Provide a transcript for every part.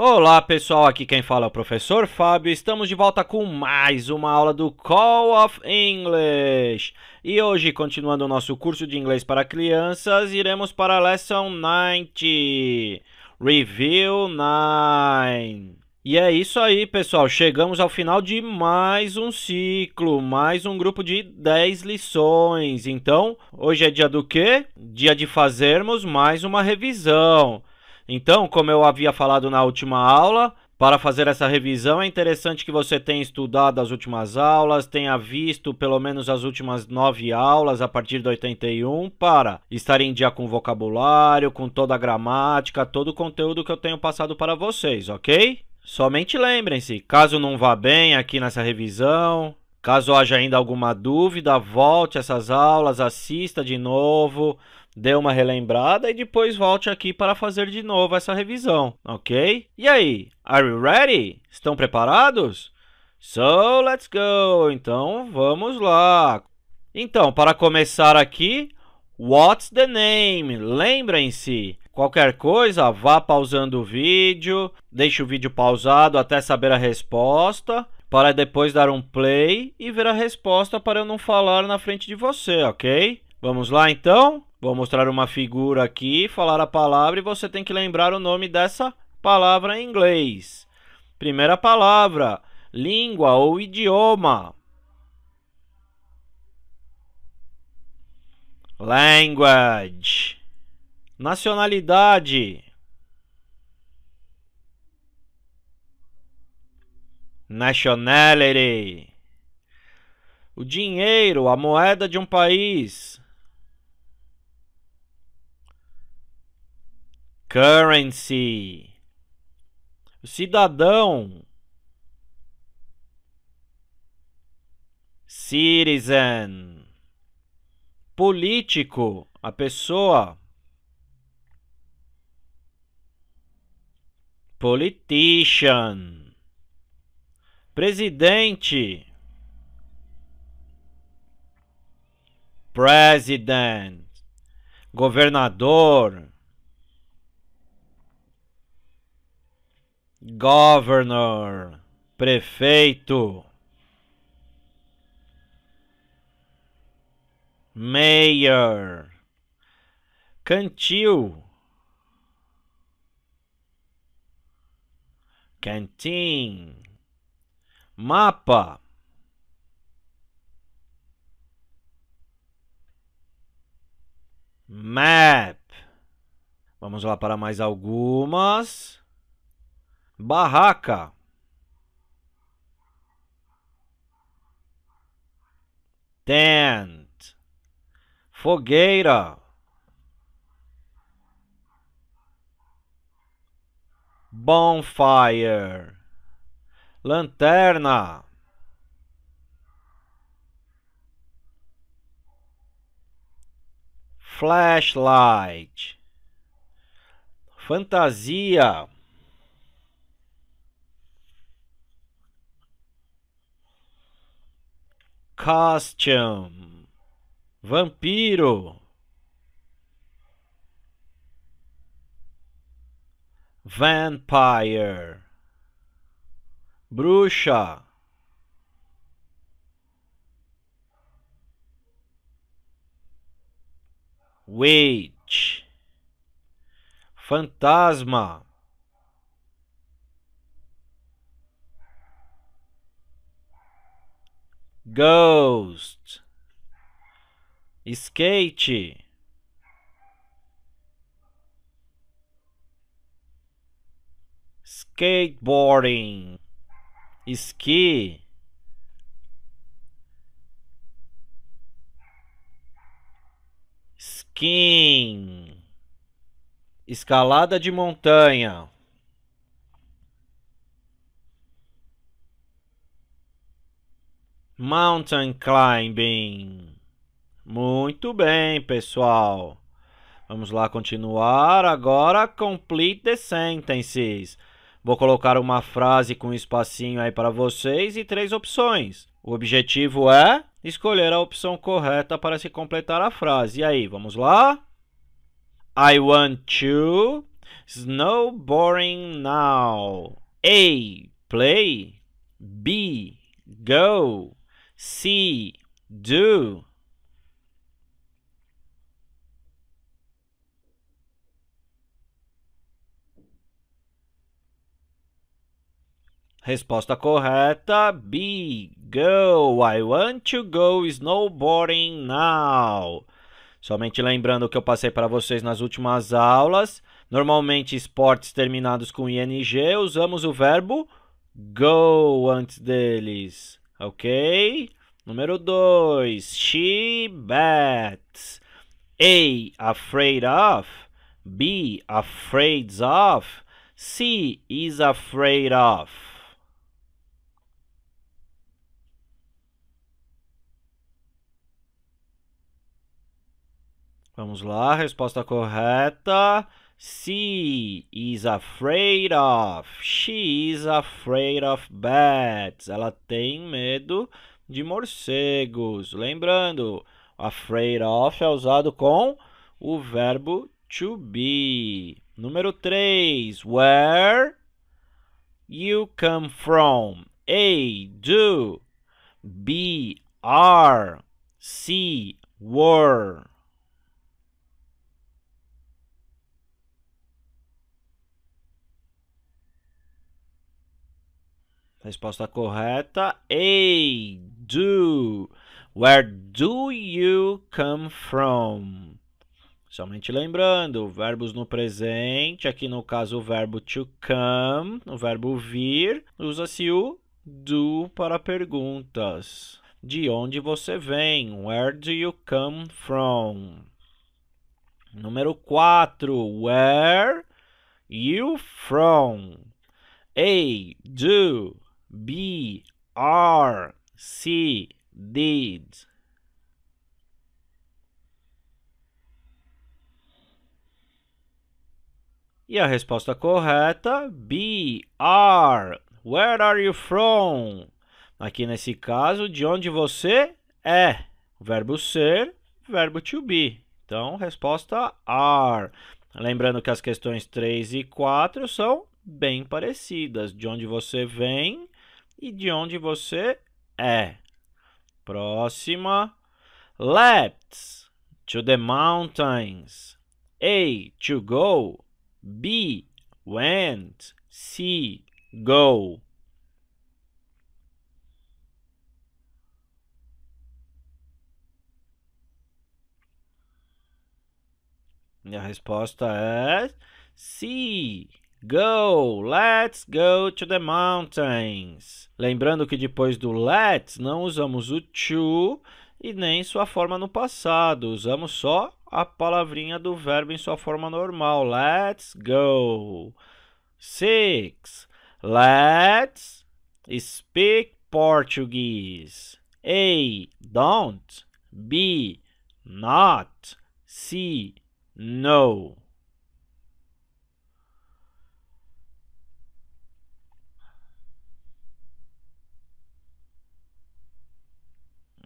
Olá pessoal, aqui quem fala é o professor Fábio. Estamos de volta com mais uma aula do Call of English. E hoje, continuando o nosso curso de inglês para crianças, iremos para a Lesson 90, Review 9. E é isso aí, pessoal. Chegamos ao final de mais um ciclo, mais um grupo de 10 lições. Então, hoje é dia do quê? Dia de fazermos mais uma revisão. Então, como eu havia falado na última aula, para fazer essa revisão é interessante que você tenha estudado as últimas aulas, tenha visto pelo menos as últimas nove aulas a partir do 81 para estar em dia com o vocabulário, com toda a gramática, todo o conteúdo que eu tenho passado para vocês, ok? Somente lembrem-se, caso não vá bem aqui nessa revisão, Caso haja ainda alguma dúvida, volte essas aulas, assista de novo, dê uma relembrada e depois volte aqui para fazer de novo essa revisão, ok? E aí, are you ready? Estão preparados? So, let's go! Então, vamos lá! Então, para começar aqui, what's the name? Lembrem-se, qualquer coisa, vá pausando o vídeo, deixe o vídeo pausado até saber a resposta, para depois dar um play e ver a resposta para eu não falar na frente de você, ok? Vamos lá, então? Vou mostrar uma figura aqui, falar a palavra e você tem que lembrar o nome dessa palavra em inglês. Primeira palavra, língua ou idioma. Language. Nacionalidade. Nationality. O dinheiro, a moeda de um país. currency. O cidadão. Citizen. Político, a pessoa. Politician. Presidente. President. Governador governor, prefeito, mayor, cantil, canteen, mapa. Map. Vamos lá para mais algumas barraca. Tent, fogueira, bonfire, lanterna. Flashlight, fantasia. Costume. Vampiro. Vampire. Bruxa. Witch. Fantasma. Ghost. Skate. Skateboarding. Ski. Skin. Escalada de montanha. Mountain climbing. Muito bem, pessoal. Vamos lá continuar. Agora, complete the sentences. Vou colocar uma frase com um espacinho aí para vocês e três opções. O objetivo é escolher a opção correta para se completar a frase. E aí, vamos lá? I want to snowboarding now. A. Play. B. Go see, do. Resposta correta: B. Go. I want to go snowboarding now. Somente lembrando o que eu passei para vocês nas últimas aulas. Normalmente, esportes terminados com ing usamos o verbo go antes deles ok? Número 2, she bats. A, afraid of. B, afraid of. C, is afraid of. Vamos lá, resposta correta. She is afraid of. She is afraid of bats. Ela tem medo de morcegos. Lembrando, afraid of é usado com o verbo to be. Número 3. Where you come from. A. Do. B. Are. C. Were. Resposta correta. A. Do. Where do you come from? Somente lembrando, verbos no presente, aqui no caso o verbo to come, o verbo vir, usa-se o do para perguntas. De onde você vem? Where do you come from? Número 4. Where you from? A. Do. B R C did E a resposta correta, B R. Where are you from? Aqui nesse caso, de onde você é? Verbo ser, verbo to be. Então, resposta are. Lembrando que as questões 3 e 4 são bem parecidas. De onde você vem, e de onde você é. Próxima. Left to the mountains. A. To go. B. Went. C. Go. E a resposta é C. Go, let's go to the mountains. Lembrando que depois do let's não usamos o to e nem sua forma no passado, usamos só a palavrinha do verbo em sua forma normal. Let's go. Six. Let's speak Portuguese. A. Don't. B. Not. C. No.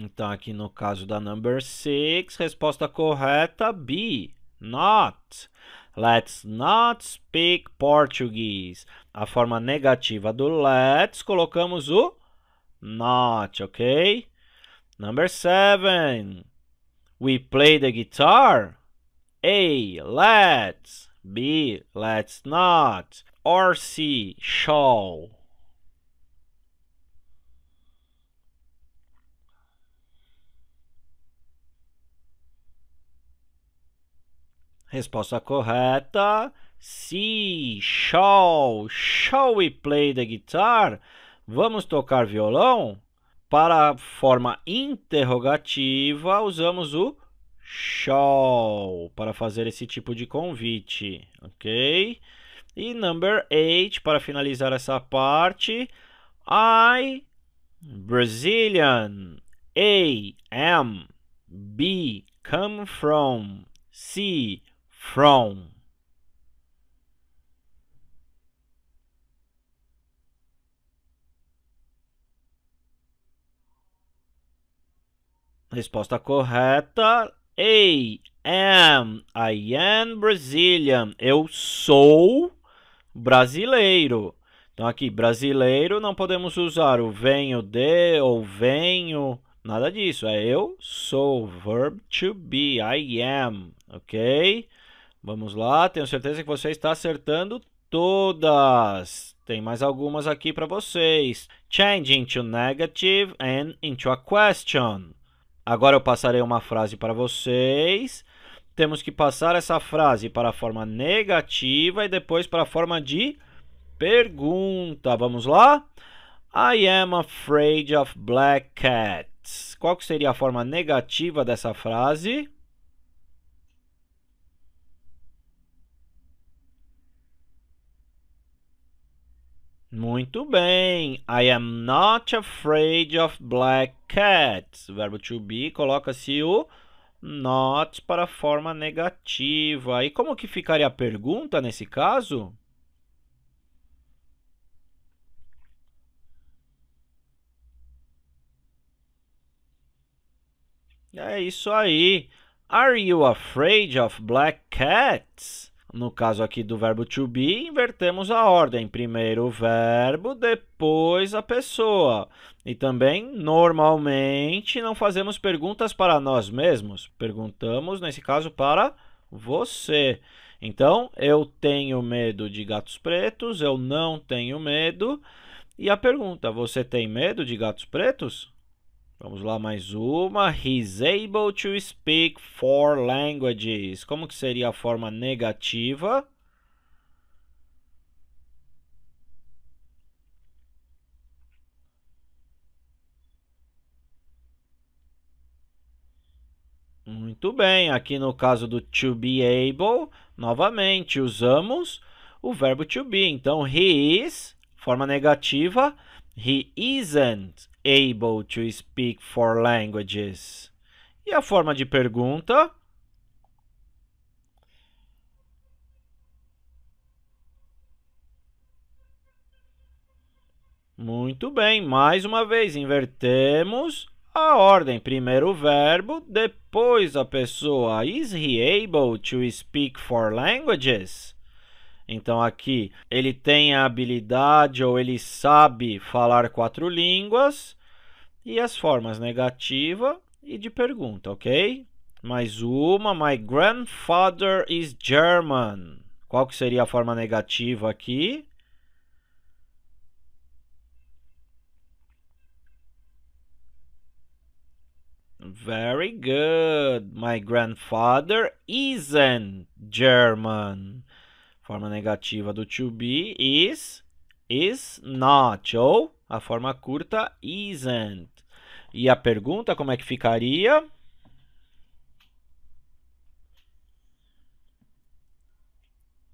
Então, aqui no caso da number 6, resposta correta B. Not. Let's not speak Portuguese. A forma negativa do let's, colocamos o not, ok? Number 7. We play the guitar. A. Let's. B. Let's not. Or C. Shall. Resposta correta. Si, Shall. Shall we play the guitar? Vamos tocar violão? Para a forma interrogativa, usamos o shall para fazer esse tipo de convite, ok? E number 8, para finalizar essa parte, I, Brazilian, A, am, B, come from, C, from Resposta correta. A. Am. I am Brazilian. Eu sou brasileiro. Então aqui, brasileiro, não podemos usar o venho de ou venho. Nada disso. É eu sou. Verb to be. I am. Ok? Vamos lá, tenho certeza que você está acertando todas. Tem mais algumas aqui para vocês. Change into negative and into a question. Agora eu passarei uma frase para vocês. Temos que passar essa frase para a forma negativa e depois para a forma de pergunta. Vamos lá? I am afraid of black cats. Qual seria a forma negativa dessa frase? Muito bem. I am not afraid of black cats. O verbo to be coloca-se o not para a forma negativa. E como que ficaria a pergunta nesse caso? É isso aí. Are you afraid of black cats? no caso aqui do verbo to be, invertemos a ordem. Primeiro o verbo, depois a pessoa. E também, normalmente, não fazemos perguntas para nós mesmos. Perguntamos, nesse caso, para você. Então, eu tenho medo de gatos pretos, eu não tenho medo. E a pergunta: você tem medo de gatos pretos? Vamos lá, mais uma. He's able to speak four languages. Como que seria a forma negativa? Muito bem, aqui no caso do to be able, novamente usamos o verbo to be. Então, he is, forma negativa, he isn't able to speak four languages? E a forma de pergunta? Muito bem, mais uma vez, invertemos a ordem. Primeiro o verbo, depois a pessoa. Is he able to speak four languages? Então aqui, ele tem a habilidade ou ele sabe falar quatro línguas e as formas negativa e de pergunta, ok? Mais uma, my grandfather is German. Qual que seria a forma negativa aqui? Very good. My grandfather isn't German. Forma negativa do to be is is not ou a forma curta isn't. E a pergunta como é que ficaria?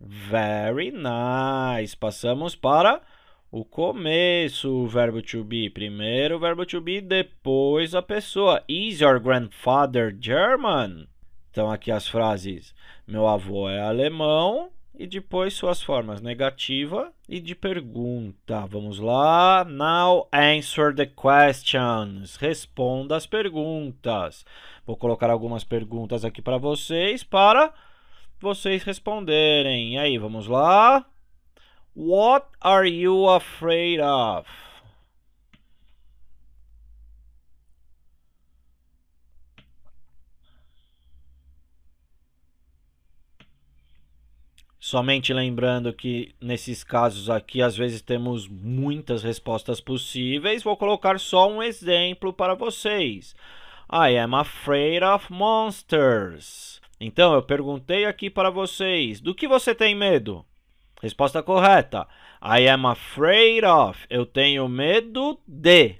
Very nice. Passamos para o começo, o verbo to be. Primeiro o verbo to be, depois a pessoa. Is your grandfather German? Então aqui as frases: Meu avô é alemão e depois suas formas negativa e de pergunta. Vamos lá. Now answer the questions. Responda as perguntas. Vou colocar algumas perguntas aqui para vocês para vocês responderem. E aí, vamos lá. What are you afraid of? Somente lembrando que nesses casos aqui, às vezes temos muitas respostas possíveis. Vou colocar só um exemplo para vocês. I am afraid of monsters. Então, eu perguntei aqui para vocês, do que você tem medo? Resposta correta. I am afraid of. Eu tenho medo de.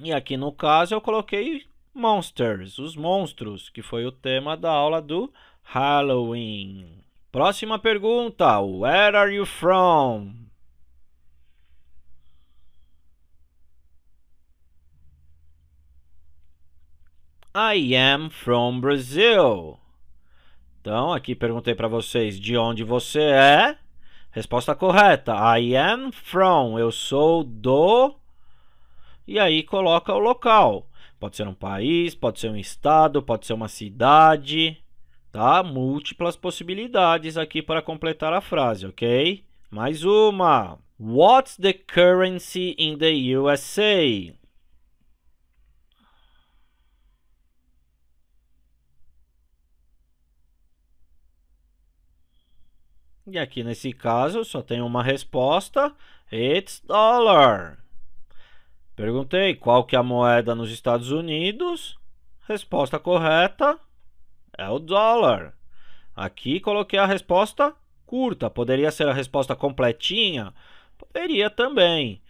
E aqui no caso eu coloquei monsters, os monstros, que foi o tema da aula do Halloween. Próxima pergunta. Where are you from? I am from Brazil. Então, aqui perguntei para vocês de onde você é. Resposta correta. I am from. Eu sou do. E aí coloca o local. Pode ser um país, pode ser um estado, pode ser uma cidade tá? Múltiplas possibilidades aqui para completar a frase, ok? Mais uma. What's the currency in the USA? E aqui nesse caso só tem uma resposta: It's dollar. Perguntei qual que é a moeda nos Estados Unidos. Resposta correta: é o dólar. Aqui coloquei a resposta curta, poderia ser a resposta completinha? Poderia também.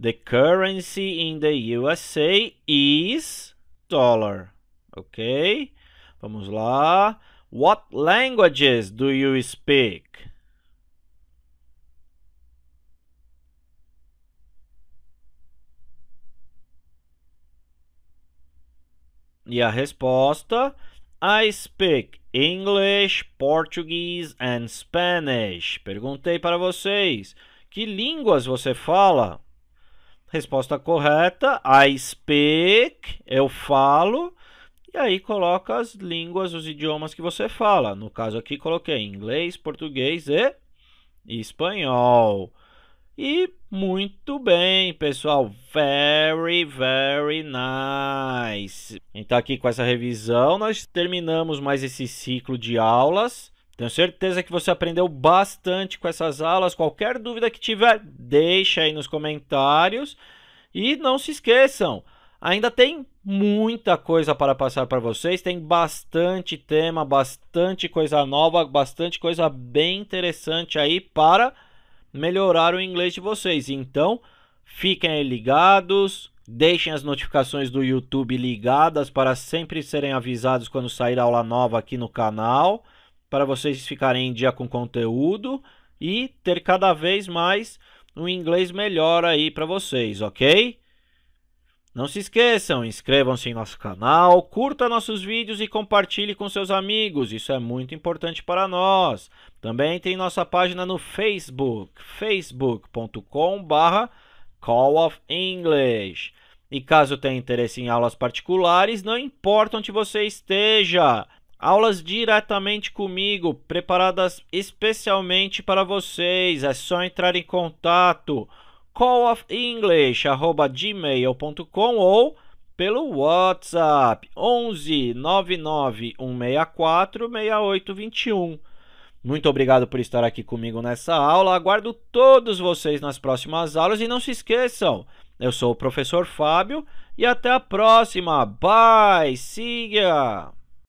The currency in the USA is dollar. Ok? Vamos lá. What languages do you speak? E a resposta I speak English, Portuguese and Spanish. Perguntei para vocês: que línguas você fala? Resposta correta: I speak, eu falo. E aí coloca as línguas, os idiomas que você fala. No caso aqui coloquei inglês, português e espanhol. E muito bem, pessoal. Very, very nice. Então, aqui com essa revisão, nós terminamos mais esse ciclo de aulas. Tenho certeza que você aprendeu bastante com essas aulas. Qualquer dúvida que tiver, deixa aí nos comentários. E não se esqueçam, ainda tem muita coisa para passar para vocês. Tem bastante tema, bastante coisa nova, bastante coisa bem interessante aí para melhorar o inglês de vocês. Então, fiquem ligados, deixem as notificações do YouTube ligadas para sempre serem avisados quando sair aula nova aqui no canal, para vocês ficarem em dia com conteúdo e ter cada vez mais um inglês melhor aí para vocês, ok? Não se esqueçam, inscrevam-se em nosso canal, curta nossos vídeos e compartilhe com seus amigos, isso é muito importante para nós. Também tem nossa página no Facebook, facebook.com.br Call of English. E caso tenha interesse em aulas particulares, não importa onde você esteja, aulas diretamente comigo, preparadas especialmente para vocês, é só entrar em contato callofenglish@gmail.com ou pelo WhatsApp 11 164 6821. Muito obrigado por estar aqui comigo nessa aula. Aguardo todos vocês nas próximas aulas e não se esqueçam. Eu sou o professor Fábio e até a próxima. Bye, siga.